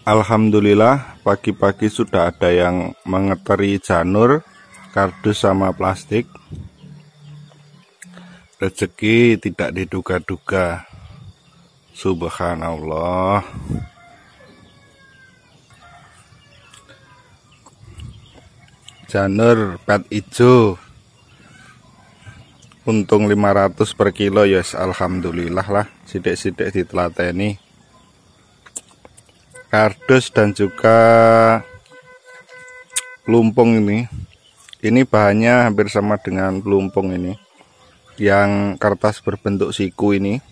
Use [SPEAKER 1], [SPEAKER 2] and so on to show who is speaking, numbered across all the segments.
[SPEAKER 1] Alhamdulillah pagi-pagi sudah ada yang mengeteri janur, kardus sama plastik. Rezeki tidak diduga-duga. Subhanallah. Janur pet ijo. Untung 500 per kilo ya yes, alhamdulillah lah. Sidik-sidik ditelateni kardus dan juga lumpung ini ini bahannya hampir sama dengan lumpung ini yang kertas berbentuk siku ini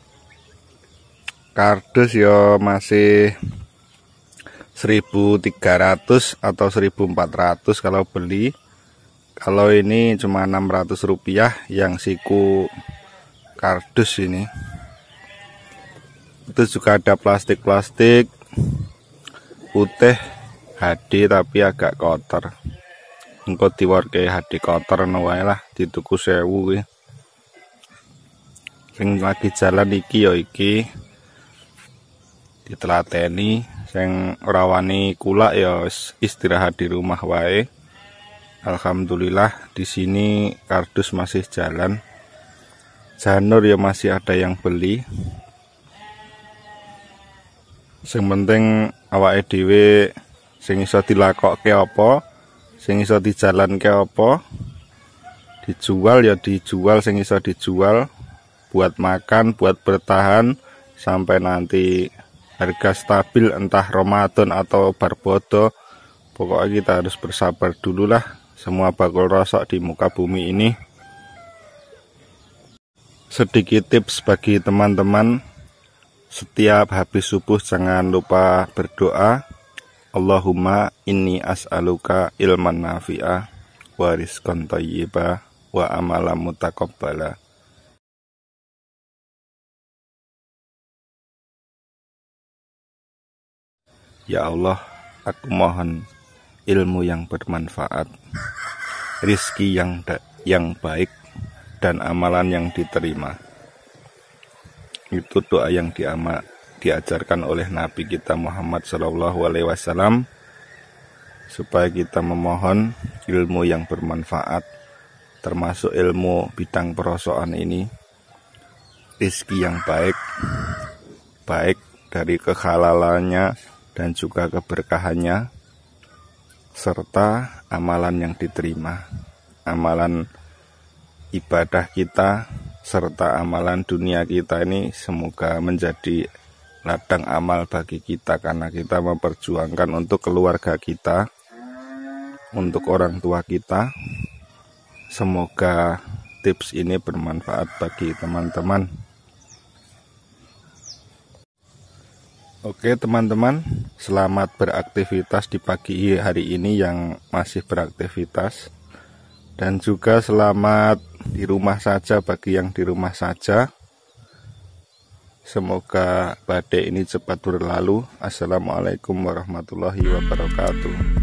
[SPEAKER 1] kardus ya masih 1300 atau 1400 kalau beli kalau ini cuma 600 rupiah yang siku kardus ini itu juga ada plastik-plastik putih HD tapi agak kotor engko diworke HD kotor no wae lah dituku sewu kuwi sing lagi jalan iki ya iki ditelateni sing ora wani kulak ya istirahat di rumah wae Alhamdulillah di sini kardus masih jalan janur ya masih ada yang beli yang penting Awak EDW, sing iso keopo, apa sing iso ke apa dijual ya dijual sing iso dijual buat makan buat bertahan sampai nanti harga stabil entah Ramadan atau Barbodo pokoknya kita harus bersabar dulu lah semua bakul rosok di muka bumi ini sedikit tips bagi teman-teman setiap habis subuh jangan lupa berdoa Allahumma inni as'aluka ilman nafi'ah wa rizqan thayyibah wa amalamu mutaqabbala Ya Allah, aku mohon ilmu yang bermanfaat, rizki yang, yang baik, dan amalan yang diterima. Itu doa yang diama, diajarkan oleh Nabi kita Muhammad Shallallahu Alaihi Wasallam supaya kita memohon ilmu yang bermanfaat termasuk ilmu bidang perosokan ini rezeki yang baik baik dari kehalalannya dan juga keberkahannya serta amalan yang diterima amalan ibadah kita serta amalan dunia kita ini semoga menjadi ladang amal bagi kita karena kita memperjuangkan untuk keluarga kita, untuk orang tua kita. Semoga tips ini bermanfaat bagi teman-teman. Oke teman-teman, selamat beraktivitas di pagi hari ini yang masih beraktivitas. Dan juga selamat di rumah saja bagi yang di rumah saja. Semoga badai ini cepat berlalu. Assalamualaikum warahmatullahi wabarakatuh.